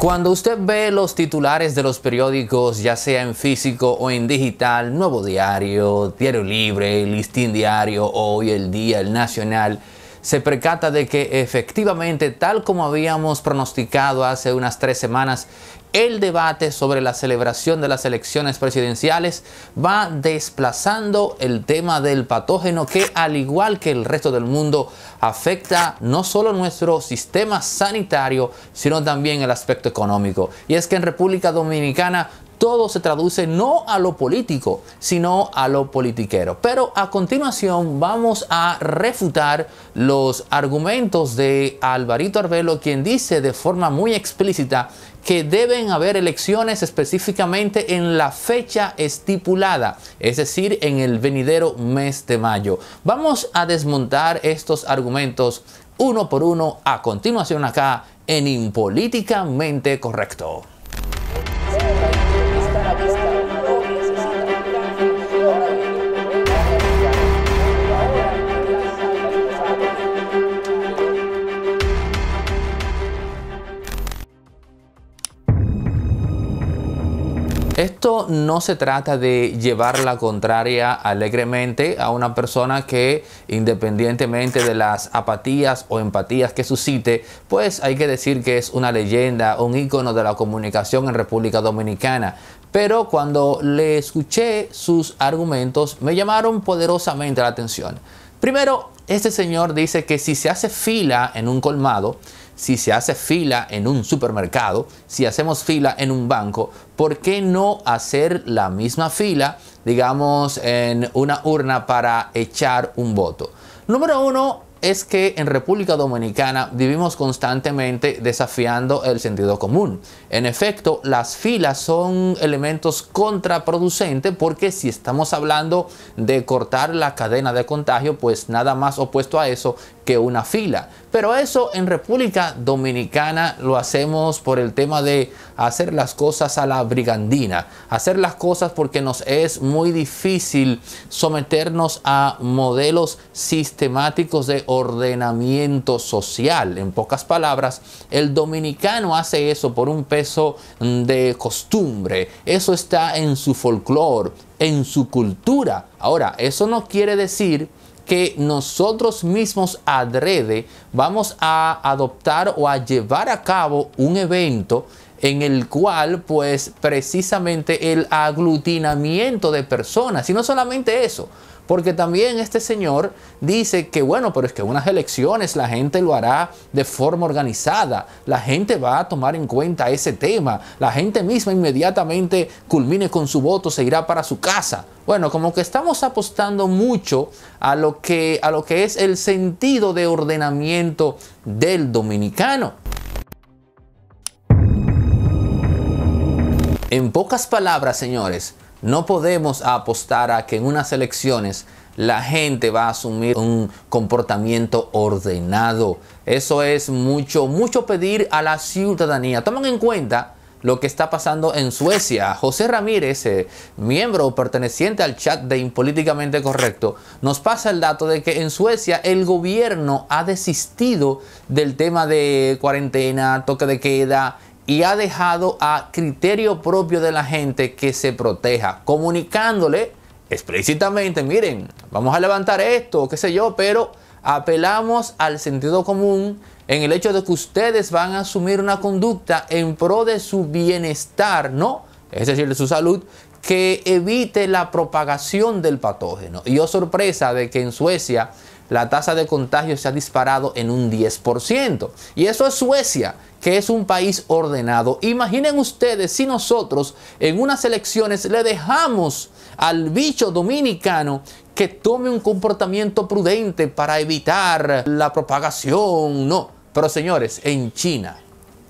Cuando usted ve los titulares de los periódicos, ya sea en físico o en digital, Nuevo Diario, Diario Libre, Listín Diario, Hoy, El Día, El Nacional, se percata de que efectivamente, tal como habíamos pronosticado hace unas tres semanas, el debate sobre la celebración de las elecciones presidenciales va desplazando el tema del patógeno que al igual que el resto del mundo afecta no solo nuestro sistema sanitario sino también el aspecto económico. Y es que en República Dominicana todo se traduce no a lo político, sino a lo politiquero. Pero a continuación vamos a refutar los argumentos de Alvarito Arbelo, quien dice de forma muy explícita que deben haber elecciones específicamente en la fecha estipulada, es decir, en el venidero mes de mayo. Vamos a desmontar estos argumentos uno por uno a continuación acá en Impolíticamente Correcto. Esto no se trata de llevar la contraria alegremente a una persona que independientemente de las apatías o empatías que suscite, pues hay que decir que es una leyenda, un ícono de la comunicación en República Dominicana. Pero cuando le escuché sus argumentos me llamaron poderosamente la atención. Primero, este señor dice que si se hace fila en un colmado, si se hace fila en un supermercado, si hacemos fila en un banco, ¿por qué no hacer la misma fila, digamos, en una urna para echar un voto? Número uno, es que en República Dominicana vivimos constantemente desafiando el sentido común. En efecto, las filas son elementos contraproducentes porque si estamos hablando de cortar la cadena de contagio, pues nada más opuesto a eso que una fila. Pero eso en República Dominicana lo hacemos por el tema de hacer las cosas a la brigandina, hacer las cosas porque nos es muy difícil someternos a modelos sistemáticos de ordenamiento social. En pocas palabras, el dominicano hace eso por un peso mm, de costumbre. Eso está en su folclore, en su cultura. Ahora, eso no quiere decir que nosotros mismos adrede vamos a adoptar o a llevar a cabo un evento en el cual pues precisamente el aglutinamiento de personas y no solamente eso, porque también este señor dice que, bueno, pero es que unas elecciones la gente lo hará de forma organizada, la gente va a tomar en cuenta ese tema, la gente misma inmediatamente culmine con su voto, se irá para su casa. Bueno, como que estamos apostando mucho a lo que, a lo que es el sentido de ordenamiento del dominicano. En pocas palabras, señores, no podemos apostar a que en unas elecciones la gente va a asumir un comportamiento ordenado. Eso es mucho, mucho pedir a la ciudadanía. Tomen en cuenta lo que está pasando en Suecia. José Ramírez, eh, miembro perteneciente al chat de Impolíticamente Correcto, nos pasa el dato de que en Suecia el gobierno ha desistido del tema de cuarentena, toque de queda, y ha dejado a criterio propio de la gente que se proteja, comunicándole explícitamente, miren, vamos a levantar esto, qué sé yo, pero apelamos al sentido común en el hecho de que ustedes van a asumir una conducta en pro de su bienestar, ¿no? Es decir, de su salud, que evite la propagación del patógeno. Y yo oh, sorpresa de que en Suecia la tasa de contagio se ha disparado en un 10%. Y eso es Suecia, que es un país ordenado. Imaginen ustedes si nosotros en unas elecciones le dejamos al bicho dominicano que tome un comportamiento prudente para evitar la propagación. No, pero señores, en China,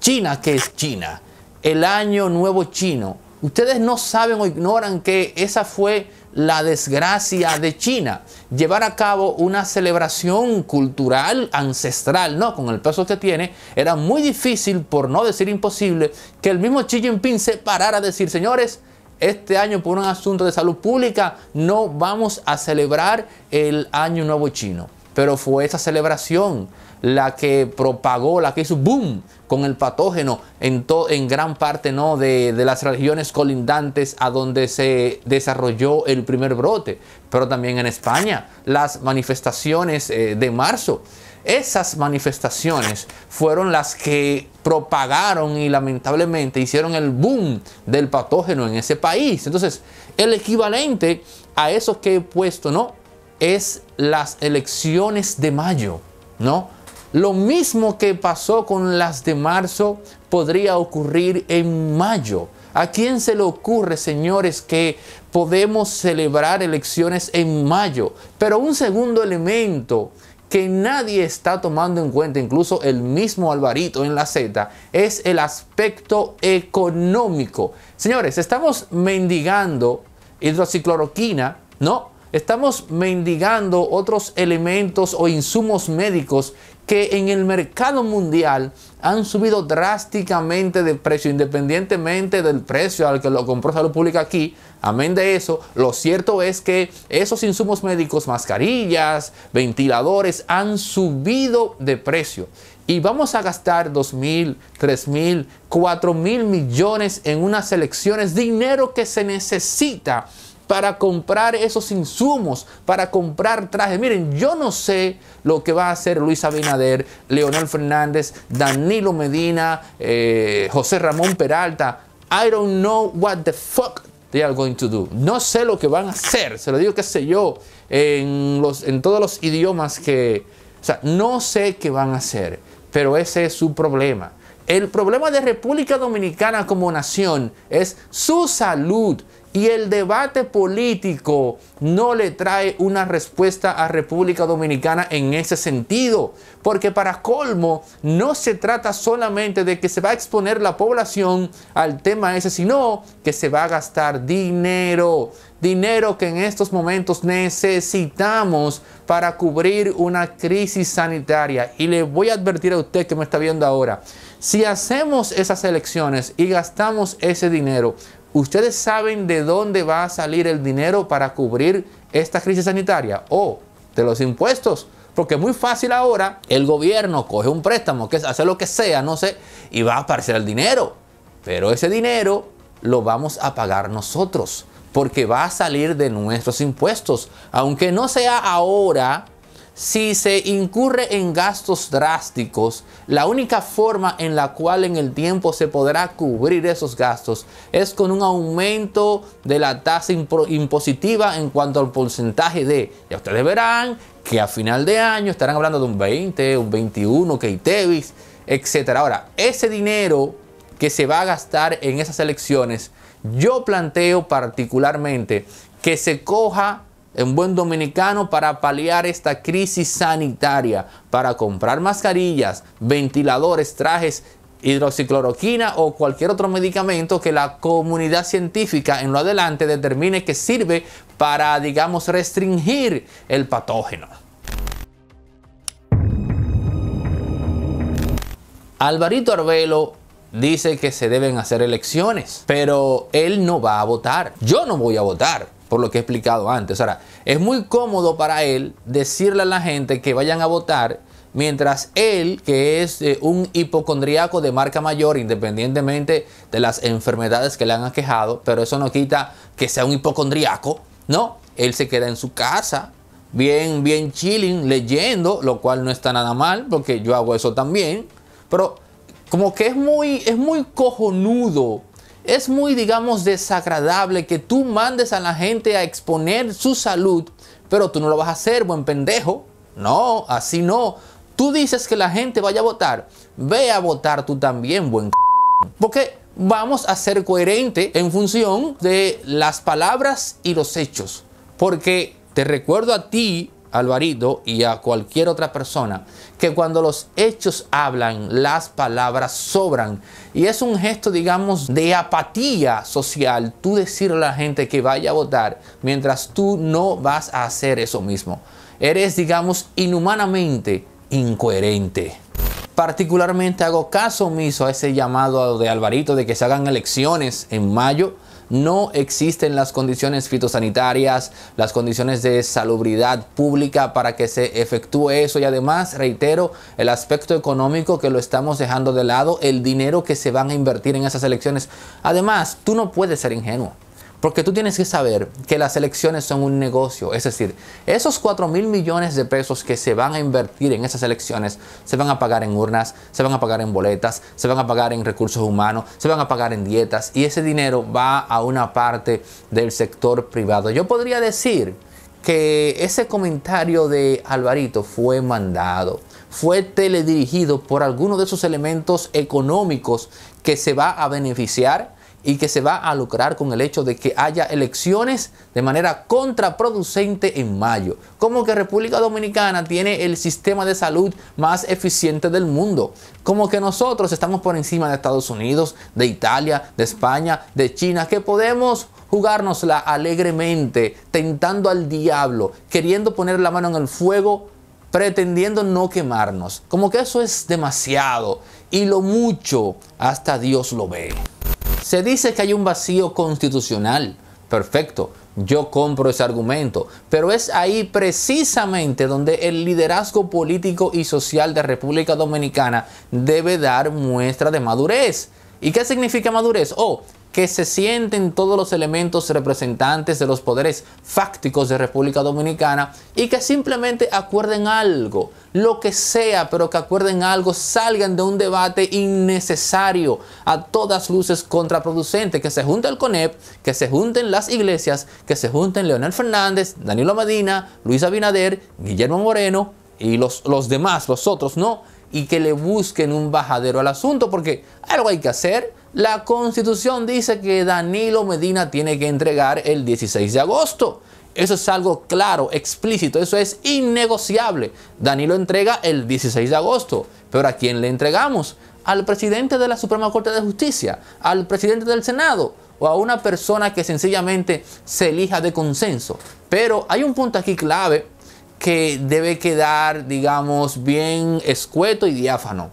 China que es China, el año nuevo chino Ustedes no saben o ignoran que esa fue la desgracia de China, llevar a cabo una celebración cultural ancestral, ¿no? Con el peso que tiene, era muy difícil, por no decir imposible, que el mismo Xi Jinping se parara a decir, señores, este año por un asunto de salud pública no vamos a celebrar el Año Nuevo Chino. Pero fue esa celebración la que propagó, la que hizo boom con el patógeno en, en gran parte ¿no? de, las regiones colindantes a donde se desarrolló el primer brote, pero también en España, las manifestaciones eh, de marzo. Esas manifestaciones fueron las que propagaron y lamentablemente hicieron el boom del patógeno en ese país. Entonces, el equivalente a eso que he puesto, ¿no? Es las elecciones de mayo, ¿no? Lo mismo que pasó con las de marzo podría ocurrir en mayo. ¿A quién se le ocurre, señores, que podemos celebrar elecciones en mayo? Pero un segundo elemento que nadie está tomando en cuenta, incluso el mismo Alvarito en la Z, es el aspecto económico. Señores, estamos mendigando hidrocicloroquina. ¿no? Estamos mendigando otros elementos o insumos médicos que en el mercado mundial han subido drásticamente de precio, independientemente del precio al que lo compró Salud Pública aquí. Amén de eso, lo cierto es que esos insumos médicos, mascarillas, ventiladores, han subido de precio. Y vamos a gastar 2 mil, 3 mil, 4 mil millones en unas elecciones, dinero que se necesita para comprar esos insumos, para comprar trajes. Miren, yo no sé lo que va a hacer Luis Abinader, Leonel Fernández, Danilo Medina, eh, José Ramón Peralta. I don't know what the fuck they are going to do. No sé lo que van a hacer. Se lo digo, que sé yo, en todos los idiomas que... O sea, no sé qué van a hacer, pero ese es su problema. El problema de República Dominicana como nación es su salud y el debate político no le trae una respuesta a República Dominicana en ese sentido, porque para colmo no se trata solamente de que se va a exponer la población al tema ese, sino que se va a gastar dinero, dinero que en estos momentos necesitamos para cubrir una crisis sanitaria. Y le voy a advertir a usted que me está viendo ahora, si hacemos esas elecciones y gastamos ese dinero, ¿Ustedes saben de dónde va a salir el dinero para cubrir esta crisis sanitaria? ¿O de los impuestos? Porque es muy fácil ahora, el gobierno coge un préstamo, que hacer lo que sea, no sé, y va a aparecer el dinero. Pero ese dinero lo vamos a pagar nosotros, porque va a salir de nuestros impuestos. Aunque no sea ahora, si se incurre en gastos drásticos, la única forma en la cual en el tiempo se podrá cubrir esos gastos es con un aumento de la tasa impositiva en cuanto al porcentaje de, ya ustedes verán que a final de año estarán hablando de un 20, un 21, que Tevis, etc. Ahora, ese dinero que se va a gastar en esas elecciones, yo planteo particularmente que se coja un buen dominicano para paliar esta crisis sanitaria, para comprar mascarillas, ventiladores, trajes, hidroxicloroquina o cualquier otro medicamento que la comunidad científica en lo adelante determine que sirve para, digamos, restringir el patógeno. Alvarito Arbelo dice que se deben hacer elecciones, pero él no va a votar. Yo no voy a votar por lo que he explicado antes. Ahora, es muy cómodo para él decirle a la gente que vayan a votar, mientras él, que es eh, un hipocondriaco de marca mayor, independientemente de las enfermedades que le han aquejado, pero eso no quita que sea un hipocondriaco, ¿no? Él se queda en su casa, bien, bien chilling, leyendo, lo cual no está nada mal, porque yo hago eso también, pero como que es muy, es muy cojonudo es muy, digamos, desagradable que tú mandes a la gente a exponer su salud, pero tú no lo vas a hacer, buen pendejo. No, así no. Tú dices que la gente vaya a votar. Ve a votar tú también, buen c Porque vamos a ser coherentes en función de las palabras y los hechos. Porque te recuerdo a ti Alvarito y a cualquier otra persona que cuando los hechos hablan, las palabras sobran. Y es un gesto, digamos, de apatía social tú decirle a la gente que vaya a votar mientras tú no vas a hacer eso mismo. Eres, digamos, inhumanamente incoherente. Particularmente hago caso omiso a ese llamado de Alvarito de que se hagan elecciones en mayo no existen las condiciones fitosanitarias, las condiciones de salubridad pública para que se efectúe eso y además, reitero, el aspecto económico que lo estamos dejando de lado, el dinero que se van a invertir en esas elecciones. Además, tú no puedes ser ingenuo. Porque tú tienes que saber que las elecciones son un negocio. Es decir, esos 4 mil millones de pesos que se van a invertir en esas elecciones se van a pagar en urnas, se van a pagar en boletas, se van a pagar en recursos humanos, se van a pagar en dietas. Y ese dinero va a una parte del sector privado. Yo podría decir que ese comentario de Alvarito fue mandado, fue teledirigido por alguno de esos elementos económicos que se va a beneficiar y que se va a lucrar con el hecho de que haya elecciones de manera contraproducente en mayo. Como que República Dominicana tiene el sistema de salud más eficiente del mundo. Como que nosotros estamos por encima de Estados Unidos, de Italia, de España, de China, que podemos jugárnosla alegremente, tentando al diablo, queriendo poner la mano en el fuego, pretendiendo no quemarnos. Como que eso es demasiado y lo mucho hasta Dios lo ve. Se dice que hay un vacío constitucional. Perfecto, yo compro ese argumento, pero es ahí precisamente donde el liderazgo político y social de República Dominicana debe dar muestra de madurez. ¿Y qué significa madurez? Oh, que se sienten todos los elementos representantes de los poderes fácticos de República Dominicana y que simplemente acuerden algo, lo que sea, pero que acuerden algo, salgan de un debate innecesario, a todas luces contraproducente, que se junte el CONEP, que se junten las iglesias, que se junten Leonel Fernández, Danilo Medina, Luis Abinader, Guillermo Moreno y los, los demás, los otros, ¿no? Y que le busquen un bajadero al asunto, porque algo hay que hacer la constitución dice que Danilo Medina tiene que entregar el 16 de agosto. Eso es algo claro, explícito, eso es innegociable. Danilo entrega el 16 de agosto, pero ¿a quién le entregamos? ¿Al presidente de la Suprema Corte de Justicia? ¿Al presidente del Senado? ¿O a una persona que sencillamente se elija de consenso? Pero hay un punto aquí clave que debe quedar, digamos, bien escueto y diáfano.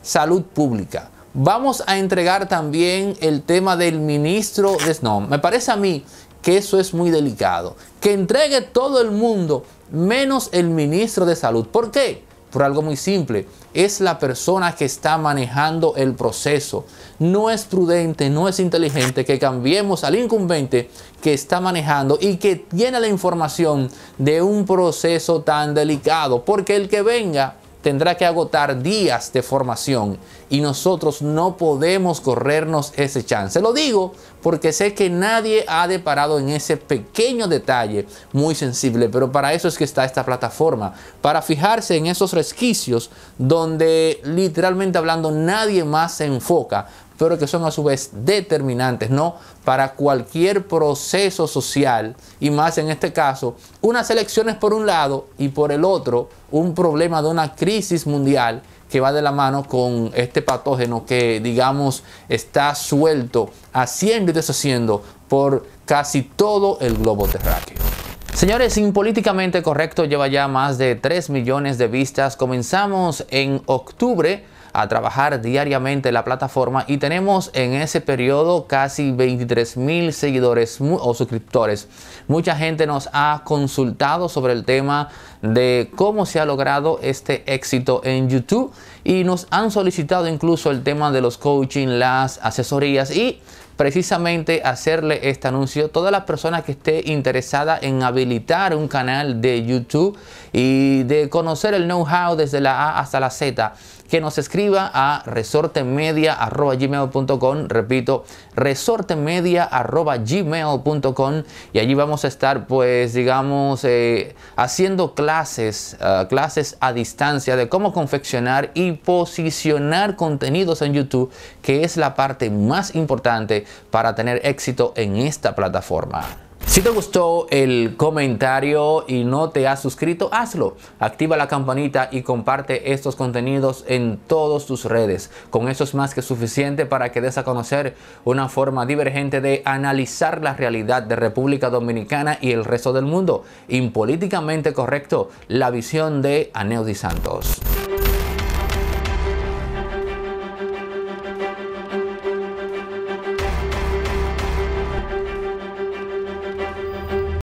Salud pública. Vamos a entregar también el tema del ministro de... No, me parece a mí que eso es muy delicado. Que entregue todo el mundo menos el ministro de salud. ¿Por qué? Por algo muy simple. Es la persona que está manejando el proceso. No es prudente, no es inteligente que cambiemos al incumbente que está manejando y que tiene la información de un proceso tan delicado. Porque el que venga tendrá que agotar días de formación y nosotros no podemos corrernos ese chance. Lo digo porque sé que nadie ha deparado en ese pequeño detalle muy sensible, pero para eso es que está esta plataforma, para fijarse en esos resquicios donde literalmente hablando nadie más se enfoca pero que son a su vez determinantes, ¿no? Para cualquier proceso social y más en este caso, unas elecciones por un lado y por el otro, un problema de una crisis mundial que va de la mano con este patógeno que, digamos, está suelto, haciendo y deshaciendo por casi todo el globo terráqueo. Señores, sin políticamente correcto lleva ya más de 3 millones de vistas. Comenzamos en octubre a trabajar diariamente la plataforma y tenemos en ese periodo casi 23 mil seguidores o suscriptores. Mucha gente nos ha consultado sobre el tema de cómo se ha logrado este éxito en YouTube y nos han solicitado incluso el tema de los coaching, las asesorías y precisamente hacerle este anuncio. Todas las personas que esté interesada en habilitar un canal de YouTube y de conocer el know-how desde la A hasta la Z, que nos escriba a resortemedia.gmail.com, repito, resortemedia.gmail.com y allí vamos a estar pues digamos eh, haciendo clases, eh, clases a distancia de cómo confeccionar y posicionar contenidos en YouTube, que es la parte más importante para tener éxito en esta plataforma. Si te gustó el comentario y no te has suscrito, hazlo. Activa la campanita y comparte estos contenidos en todas tus redes. Con eso es más que suficiente para que des a conocer una forma divergente de analizar la realidad de República Dominicana y el resto del mundo. Impolíticamente correcto, la visión de Aneudi Santos.